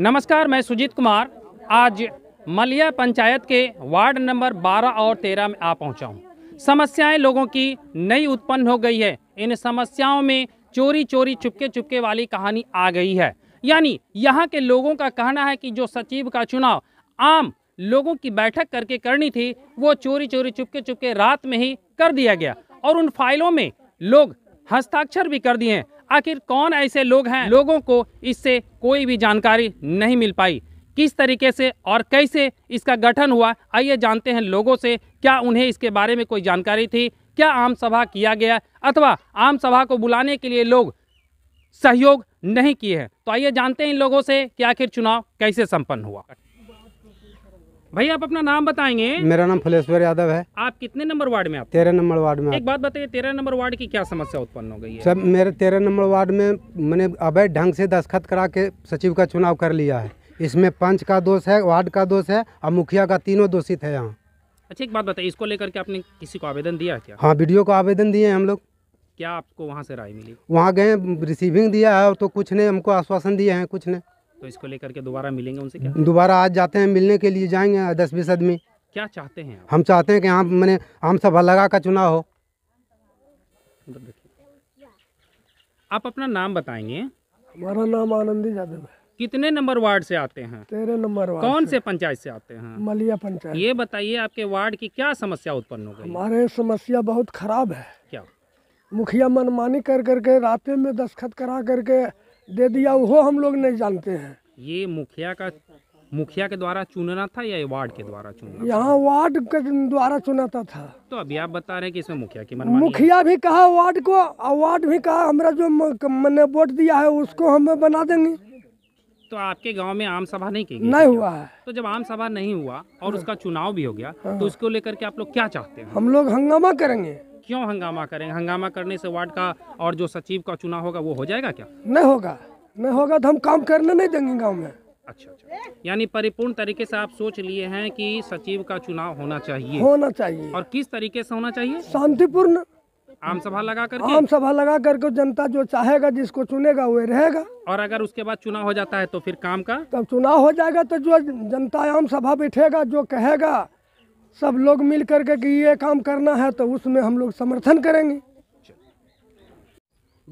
नमस्कार मैं सुजीत कुमार आज मलिया पंचायत के वार्ड नंबर 12 और 13 में आ पहुंचा हूं। समस्याएं लोगों की नई उत्पन्न हो गई है इन समस्याओं में चोरी चोरी चुपके चुपके वाली कहानी आ गई है यानी यहाँ के लोगों का कहना है कि जो सचिव का चुनाव आम लोगों की बैठक करके करनी थी वो चोरी चोरी चुपके चुपके रात में ही कर दिया गया और उन फाइलों में लोग हस्ताक्षर भी कर दिए आखिर कौन ऐसे लोग हैं लोगों को इससे कोई भी जानकारी नहीं मिल पाई किस तरीके से और कैसे इसका गठन हुआ आइए जानते हैं लोगों से क्या उन्हें इसके बारे में कोई जानकारी थी क्या आम सभा किया गया अथवा आम सभा को बुलाने के लिए लोग सहयोग नहीं किए हैं तो आइए जानते हैं इन लोगों से कि आखिर चुनाव कैसे संपन्न हुआ भाई आप अपना नाम बताएंगे मेरा नाम फलेश्वर यादव है आप कितने नंबर वार्ड में आप तेरह नंबर वार्ड में एक बात बताइए तेरह नंबर वार्ड की क्या समस्या उत्पन्न हो गई है सब मेरे तेरह नंबर वार्ड में मैंने अवैध ढंग से दस्खत करा के सचिव का चुनाव कर लिया है इसमें पंच का दोष है वार्ड का दोष है और मुखिया का तीनों दोषित है यहाँ अच्छा एक बात बताइए इसको लेकर के आपने किसी को आवेदन दिया क्या हाँ वीडियो को आवेदन दिए हम लोग क्या आपको वहाँ से राय मिली वहाँ गए रिसीविंग दिया है और तो कुछ ने हमको आश्वासन दिया है कुछ ने तो इसको लेकर के दोबारा मिलेंगे उनसे क्या दोबारा आज जाते हैं मिलने के लिए जाएंगे दस बीस आदमी क्या चाहते हैं हम चाहते हैं कि यहाँ मैंने आम सभा लगा का चुनाव हो मतलब आप अपना नाम बताएंगे हमारा नाम आनंदी यादव है कितने नंबर वार्ड से आते हैं तेरह नंबर वार्ड कौन से, पंचायत से आते हैं मलिया पंचायत ये बताइए आपके वार्ड की क्या समस्या उत्पन्न हो गई हमारे समस्या बहुत खराब है क्या मुखिया मनमानी कर करके रात में दस्खत करा करके दे दिया वो हम लोग नहीं जानते हैं ये मुखिया का मुखिया के द्वारा चुनना था या वार्ड के द्वारा चुनना यहाँ वार्ड के द्वारा चुनाता था तो अभी आप बता रहे हैं कि इसमें मुखिया की मनमानी मुखिया भी कहा वार्ड को और वार्ड भी कहा हमारा जो मैंने वोट दिया है उसको हम बना देंगे तो आपके गांव में आम सभा नहीं की नहीं हुआ है तो जब आम सभा नहीं हुआ और हाँ। उसका चुनाव भी हो गया तो हाँ। उसको लेकर के आप लोग क्या चाहते हैं हम लोग हंगामा करेंगे क्यों हंगामा करेंगे हंगामा करने से वार्ड का और जो सचिव का चुनाव होगा वो हो जाएगा क्या नहीं होगा नहीं होगा तो हम काम करने नहीं देंगे गाँव में अच्छा अच्छा यानी परिपूर्ण तरीके से आप सोच लिए हैं कि सचिव का चुनाव होना चाहिए होना चाहिए और किस तरीके से होना चाहिए शांतिपूर्ण आम सभा लगा कर आम सभा लगा करके जनता जो चाहेगा जिसको चुनेगा वो रहेगा और अगर उसके बाद चुनाव हो जाता है तो फिर काम का तब चुनाव हो जाएगा तो जो जनता आम सभा बैठेगा जो कहेगा सब लोग मिल करके कि ये काम करना है तो उसमें हम लोग समर्थन करेंगे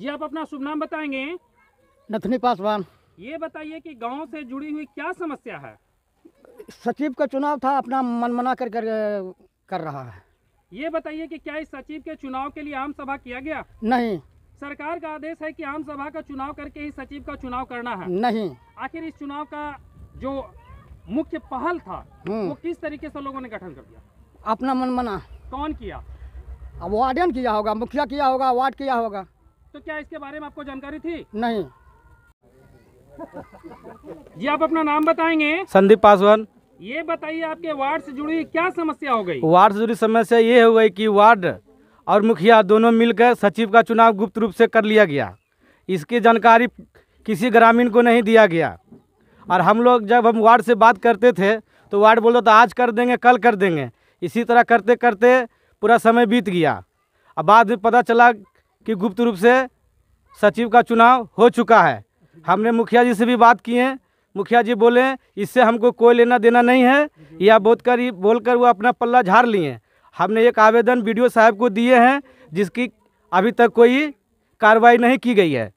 जी आप अपना शुभ नाम बताएंगे नथनी पासवान ये बताइए कि गांव से जुड़ी हुई क्या समस्या है सचिव का चुनाव था अपना मना कर कर, कर रहा है ये बताइए कि क्या इस सचिव के चुनाव के लिए आम सभा किया गया नहीं सरकार का आदेश है कि आम सभा का चुनाव करके ही सचिव का चुनाव करना है नहीं आखिर इस चुनाव का जो मुख्य पहल था हम्म। वो किस तरीके से लोगों ने गठन कर दिया अपना मन मना कौन किया अब वार्डन किया होगा मुखिया किया होगा वार्ड किया होगा तो क्या इसके बारे में आपको जानकारी थी नहीं जी आप अपना नाम बताएंगे संदीप पासवान ये बताइए आपके वार्ड से जुड़ी क्या समस्या हो गई वार्ड से जुड़ी समस्या ये हो गई कि वार्ड और मुखिया दोनों मिलकर सचिव का चुनाव गुप्त रूप से कर लिया गया इसकी जानकारी किसी ग्रामीण को नहीं दिया गया और हम लोग जब हम वार्ड से बात करते थे तो वार्ड बोलते तो आज कर देंगे कल कर देंगे इसी तरह करते करते पूरा समय बीत गया अब बाद में पता चला कि गुप्त रूप से सचिव का चुनाव हो चुका है हमने मुखिया जी से भी बात किए मुखिया जी बोले इससे हमको कोई लेना देना नहीं है या बोल कर बोल कर वो अपना पल्ला झाड़ लिए हमने एक आवेदन बी साहब को दिए हैं जिसकी अभी तक कोई कार्रवाई नहीं की गई है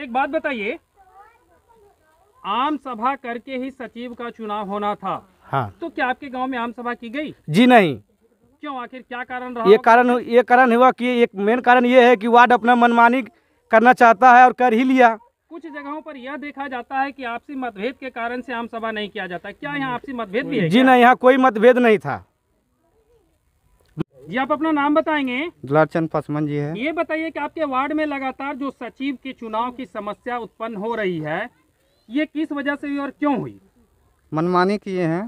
एक बात बताइए आम सभा करके ही सचिव का चुनाव होना था हाँ तो क्या आपके गांव में आम सभा की गई जी नहीं क्यों आखिर क्या कारण रहा ये कारण ये कारण हुआ कि एक मेन कारण ये है कि वार्ड अपना मनमानी करना चाहता है और कर ही लिया कुछ जगहों पर यह देखा जाता है कि आपसी मतभेद के कारण से आम सभा नहीं किया जाता क्या यहाँ आपसी मतभेद भी है जी नहीं यहाँ कोई मतभेद नहीं था जी आप अपना नाम बताएंगे दुलारचंद पसमन जी है ये बताइए कि आपके वार्ड में लगातार जो सचिव के चुनाव की समस्या उत्पन्न हो रही है ये किस वजह से हुई और क्यों हुई मनमानी किए हैं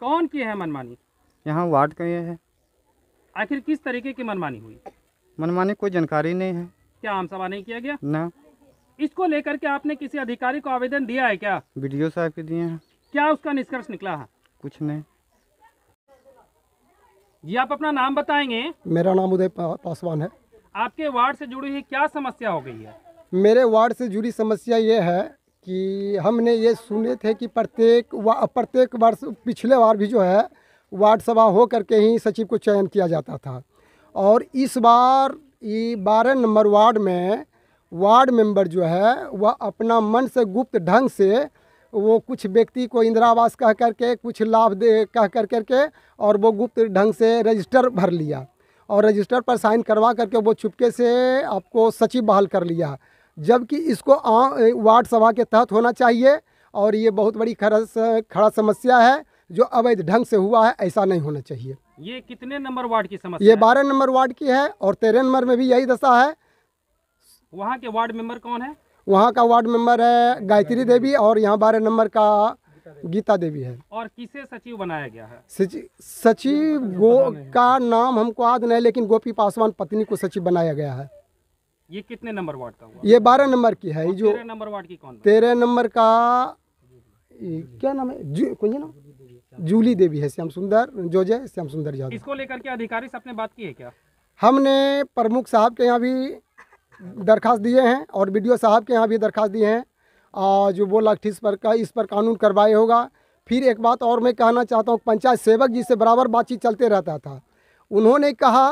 कौन किए हैं मनमानी यहाँ वार्ड का ये है आखिर किस तरीके की मनमानी हुई मनमानी कोई जानकारी नहीं है क्या आम सभा नहीं किया गया न इसको लेकर के आपने किसी अधिकारी को आवेदन दिया है क्या वीडियो साहब के दिए हैं क्या उसका निष्कर्ष निकला है कुछ नहीं जी आप अपना नाम बताएंगे मेरा नाम उदय पासवान है आपके वार्ड से जुड़ी हुई क्या समस्या हो गई है मेरे वार्ड से जुड़ी समस्या ये है कि हमने ये सुने थे कि प्रत्येक वा प्रत्येक वर्ष पिछले बार भी जो है वार्ड सभा हो करके ही सचिव को चयन किया जाता था और इस बार ये बारह नंबर वार्ड में वार्ड मेंबर जो है वह अपना मन से गुप्त ढंग से वो कुछ व्यक्ति को इंदिरा आवास कह करके कुछ लाभ दे कह कर करके और वो गुप्त ढंग से रजिस्टर भर लिया और रजिस्टर पर साइन करवा करके वो चुपके से आपको सचिव बहाल कर लिया जबकि इसको वार्ड सभा के तहत होना चाहिए और ये बहुत बड़ी खड़ा खड़ा समस्या है जो अवैध ढंग से हुआ है ऐसा नहीं होना चाहिए ये कितने नंबर वार्ड की समस्या ये बारह नंबर वार्ड की है और तेरह नंबर में भी यही दशा है वहाँ के वार्ड मेंबर कौन है वहाँ का वार्ड मेंबर है गायत्री देवी और यहाँ बारह नंबर का गीता देवी है और किसे सचिव बनाया गया है सचिव गो का नाम हमको याद नहीं लेकिन गोपी पासवान पत्नी को सचिव बनाया गया है ये कितने नंबर वार्ड का हुआ ये बारह नंबर की है जो नंबर वार्ड की कौन तेरह नंबर का क्या नाम है कौन नाम जूली देवी है श्याम सुंदर जो जय श्याम सुंदर यादव इसको लेकर के अधिकारी सबने बात की है क्या हमने प्रमुख साहब के यहाँ भी दरखास्त दिए हैं और बी साहब के यहाँ भी दरखास्त दिए हैं और जो बोला इस पर का इस पर कानून करवाए होगा फिर एक बात और मैं कहना चाहता हूँ पंचायत सेवक जी से बराबर बातचीत चलते रहता था उन्होंने कहा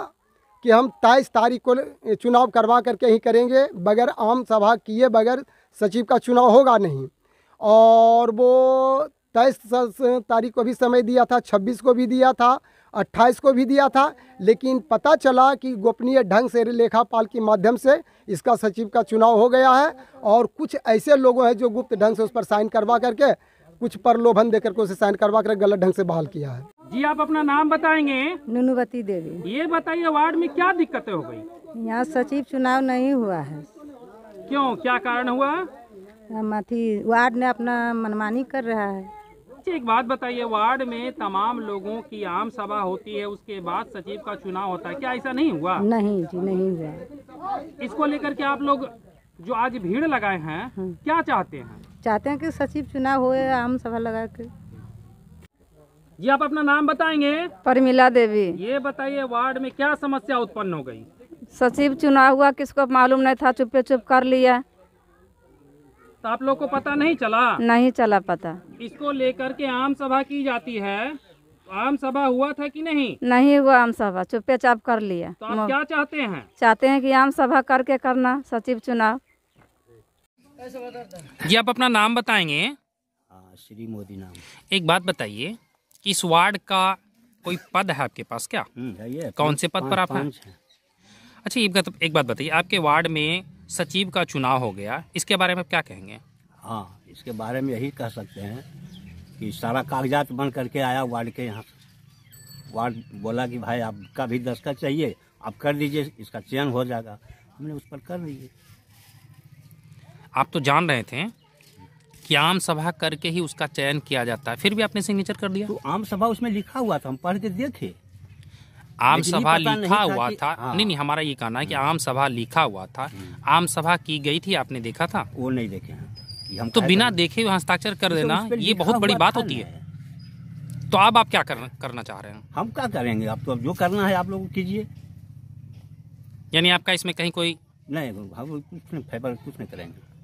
कि हम तेईस तारीख को चुनाव करवा करके ही करेंगे बगैर आम सभा किए बगैर सचिव का चुनाव होगा नहीं और वो तेईस तारीख को भी समय दिया था छब्बीस को भी दिया था अट्ठाईस को भी दिया था लेकिन पता चला कि गोपनीय ढंग से लेखापाल के माध्यम से इसका सचिव का चुनाव हो गया है और कुछ ऐसे लोगों हैं जो गुप्त ढंग से उस पर साइन करवा करके कुछ प्रलोभन देकर के उसे साइन करवा कर गलत ढंग से बहाल किया है जी आप अपना नाम बताएंगे नुनुवती देवी ये बताइए वार्ड में क्या दिक्कतें हो गयी यहाँ सचिव चुनाव नहीं हुआ है क्यों क्या कारण हुआ अथी वार्ड ने अपना मनमानी कर रहा है एक बात बताइए वार्ड में तमाम लोगों की आम सभा होती है उसके बाद सचिव का चुनाव होता है क्या ऐसा नहीं हुआ नहीं जी नहीं हुआ इसको लेकर के आप लोग जो आज भीड़ लगाए हैं हाँ। क्या चाहते हैं चाहते हैं कि सचिव चुनाव हो आम सभा लगा के जी आप अपना नाम बताएंगे परमिला देवी ये बताइए वार्ड में क्या समस्या उत्पन्न हो गई सचिव चुनाव हुआ किसको मालूम नहीं था चुपे चुप कर लिया तो आप लोग को पता नहीं चला नहीं चला पता इसको लेकर के आम सभा की जाती है आम सभा हुआ था कि नहीं नहीं हुआ आम सभा चुपे चाप कर लिया तो आप क्या चाहते हैं चाहते हैं कि आम सभा करके करना सचिव चुनाव जी आप अपना नाम बताएंगे हाँ, श्री मोदी नाम एक बात बताइए कि इस वार्ड का कोई पद है आपके पास क्या हम्म, कौन से पद पर आप हैं अच्छा एक बात एक बात बताइए आपके वार्ड में सचिव का चुनाव हो गया इसके बारे में आप क्या कहेंगे हाँ इसके बारे में यही कह सकते हैं कि सारा कागजात बन करके आया वार्ड के यहाँ वार्ड बोला कि भाई आपका भी दस्खत चाहिए आप कर दीजिए इसका चयन हो जाएगा हमने उस पर कर दीजिए आप तो जान रहे थे कि आम सभा करके ही उसका चयन किया जाता है फिर भी आपने सिग्नेचर कर दिया तो आम सभा उसमें लिखा हुआ था हम पढ़ के देखे आम सभा लिखा हुआ था हाँ। नहीं नहीं हमारा ये कहना है कि आम सभा लिखा हुआ था हम्म। आम सभा की गई थी आपने देखा था वो नहीं देखे हम तो बिना देखे हस्ताक्षर कर तो देना ये बहुत बड़ी बात होती है तो अब आप क्या करना चाह रहे हैं हम क्या करेंगे आप तो अब जो करना है आप लोग कीजिए यानी आपका इसमें कहीं कोई नहीं कुछ नहीं फेवर कुछ नहीं करेंगे